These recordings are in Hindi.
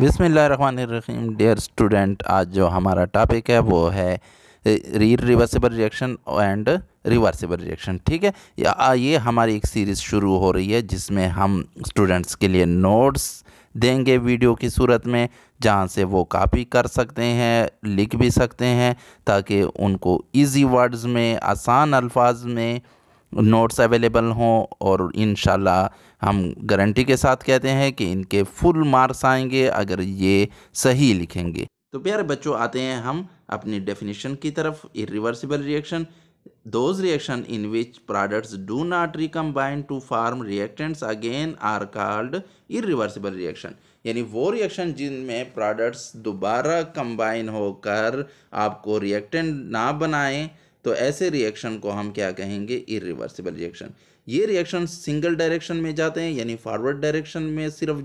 बिसमीम डियर स्टूडेंट आज जो हमारा टॉपिक है वो है reversible reaction and reversible reaction ठीक है या ये हमारी एक सीरीज़ शुरू हो रही है जिसमें हम स्टूडेंट्स के लिए नोट्स देंगे वीडियो की सूरत में जहाँ से वो कॉपी कर सकते हैं लिख भी सकते हैं ताकि उनको इजी वर्ड्स में आसान अल्फाज में नोट्स अवेलेबल हों और इन हम गारंटी के साथ कहते हैं कि इनके फुल मार्क्स आएंगे अगर ये सही लिखेंगे तो प्यारे बच्चों आते हैं हम अपनी डेफिनेशन की तरफ irreversible reaction those reaction in which products do not recombine to form reactants again are called irreversible reaction यानी वो रिएक्शन जिनमें प्रोडक्ट्स दोबारा कंबाइन होकर आपको रिएक्टेंट ना बनाएं तो ऐसे रिएक्शन को हम क्या कहेंगे इरिवर्सिबल रिएक्शन ये रिएक्शन सिंगल डायरेक्शन में जाते हैं यानी फॉरवर्ड डायरेक्शन में सिर्फ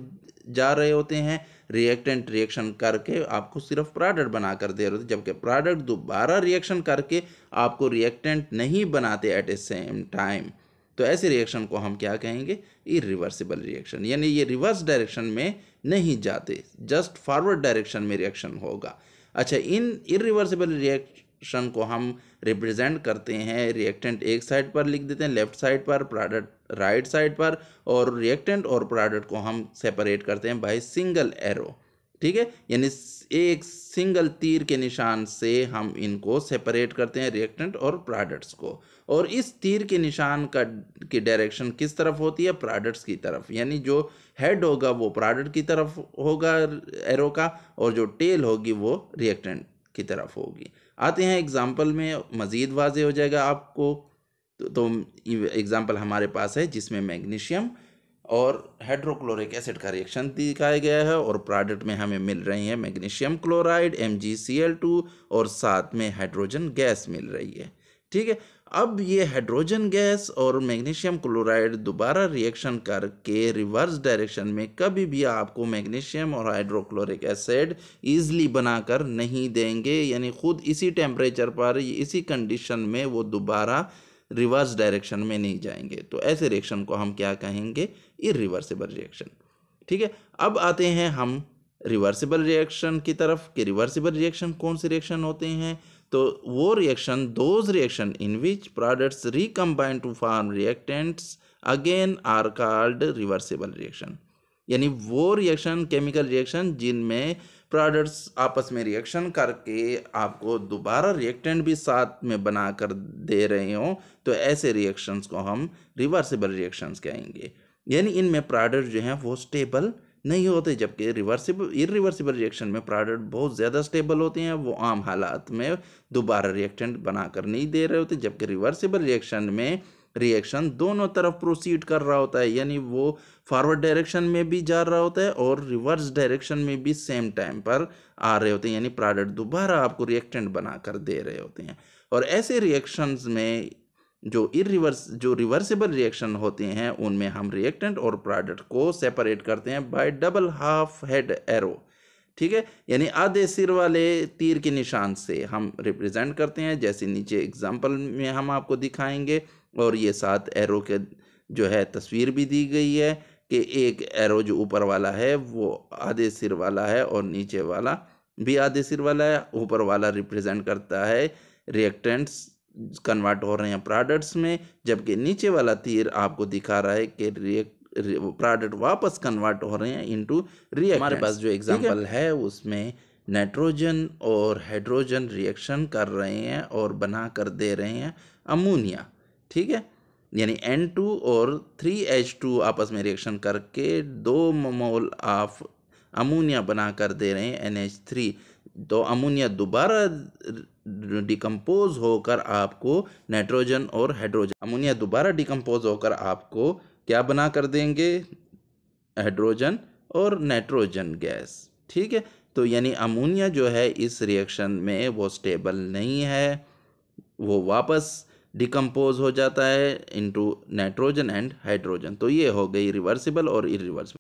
जा रहे होते हैं रिएक्टेंट रिएक्शन करके आपको सिर्फ प्रोडक्ट बना कर दे रहे होते जबकि प्रोडक्ट दोबारा रिएक्शन करके आपको रिएक्टेंट नहीं बनाते एट ए सेम टाइम तो ऐसे रिएक्शन को हम क्या कहेंगे इरिवर्सिबल रिएक्शन यानी ये रिवर्स डायरेक्शन में नहीं जाते जस्ट फॉरवर्ड डायरेक्शन में रिएक्शन होगा अच्छा इन इरिवर्सिबल रिएक्शन रिएक्शन को हम रिप्रेजेंट करते हैं रिएक्टेंट एक साइड पर लिख देते हैं लेफ्ट साइड पर प्रोडक्ट राइट साइड पर और रिएक्टेंट और प्रोडक्ट को हम सेपरेट करते हैं बाय सिंगल एरो ठीक है यानी एक सिंगल तीर के निशान से हम इनको सेपरेट करते हैं रिएक्टेंट और प्रोडक्ट्स को और इस तीर के निशान का की डायरेक्शन किस तरफ होती है प्रोडक्ट्स की तरफ यानी जो हेड होगा वो प्रोडक्ट की तरफ होगा एरो का और जो टेल होगी वो रिएक्टेंट की तरफ होगी आते हैं एग्ज़ाम्पल में मज़ीद वाजे हो जाएगा आपको तो, तो एग्ज़ाम्पल हमारे पास है जिसमें मैग्नीशियम और हाइड्रोक्लोरिक एसिड का रिएक्शन दिखाया गया है और प्रोडक्ट में हमें मिल रही है मैग्नीशियम क्लोराइड एम और साथ में हाइड्रोजन गैस मिल रही है ठीक है अब ये हाइड्रोजन गैस और मैग्नीशियम क्लोराइड दोबारा रिएक्शन करके रिवर्स डायरेक्शन में कभी भी आपको मैग्नीशियम और हाइड्रोक्लोरिक एसिड ईजली बनाकर नहीं देंगे यानी खुद इसी टेम्परेचर पर इसी कंडीशन में वो दोबारा रिवर्स डायरेक्शन में नहीं जाएंगे तो ऐसे रिएक्शन को हम क्या कहेंगे इरिवर्सिबल रिएक्शन ठीक है अब आते हैं हम रिवर्सिबल रिएक्शन की तरफ कि रिवर्सिबल रिएक्शन कौन से रिएक्शन होते हैं तो वो reaction those reaction in which products recombine to form reactants again are called reversible reaction यानी वो रिएक्शन केमिकल रिएक्शन जिनमें प्रोडक्ट्स आपस में रिएक्शन करके आपको दोबारा रिएक्टेंट भी साथ में बना कर दे रहे हों तो ऐसे रिएक्शंस को हम रिवर्सिबल रिएक्शंस कहेंगे यानी इनमें प्रोडक्ट जो हैं वो स्टेबल नहीं होते जबकि रिवर्सिबल इरिवर्सिबल रिएक्शन में प्रोडक्ट बहुत ज़्यादा स्टेबल होते हैं वो आम हालात में दोबारा रिएक्टेंट बनाकर नहीं दे रहे होते जबकि रिवर्सिबल रिएक्शन में रिएक्शन दोनों तरफ प्रोसीड कर रहा होता है यानी वो फॉरवर्ड डायरेक्शन में भी जा रहा होता है और रिवर्स डायरेक्शन में भी सेम टाइम पर आ रहे होते हैं यानी प्रोडक्ट दोबारा आपको रिएक्टेंट बनाकर दे रहे होते हैं और ऐसे रिएक्शंस में जो इिवर्स जो रिवर्सिबल रिएक्शन होते हैं उनमें हम रिएक्टेंट और प्रोडक्ट को सेपरेट करते हैं by double half head arrow ठीक है यानी आधे सिर वाले तीर के निशान से हम रिप्रेजेंट करते हैं जैसे नीचे एग्जाम्पल में हम आपको दिखाएंगे और ये सात एरो के जो है तस्वीर भी दी गई है कि एक एरो जो ऊपर वाला है वो आधे सिर वाला है और नीचे वाला भी आधे सिर वाला है ऊपर वाला रिप्रजेंट करता है रिएक्टेंट्स कन्वर्ट हो रहे हैं प्रोडक्ट्स में जबकि नीचे वाला तीर आपको दिखा रहा है कि रिएक्ट प्रोडक्ट वापस कन्वर्ट हो रहे हैं इनटू रिएक्ट हमारे पास जो एग्जांपल है उसमें नाइट्रोजन और हाइड्रोजन रिएक्शन कर रहे हैं और बना कर दे रहे हैं अमोनिया ठीक है यानी N2 और 3H2 आपस में रिएक्शन करके दो मोल ऑफ अमोनिया बना कर दे रहे हैं NH3 तो अमोनिया दोबारा डिकम्पोज होकर आपको नाइट्रोजन और हाइड्रोजन अमोनिया दोबारा डिकम्पोज होकर आपको क्या बना कर देंगे हाइड्रोजन और नाइट्रोजन गैस ठीक है तो यानी अमोनिया जो है इस रिएक्शन में वो स्टेबल नहीं है वो वापस डिकम्पोज हो जाता है इनटू नाइट्रोजन एंड हाइड्रोजन तो ये हो गई रिवर्सिबल और इरिवर्सिबल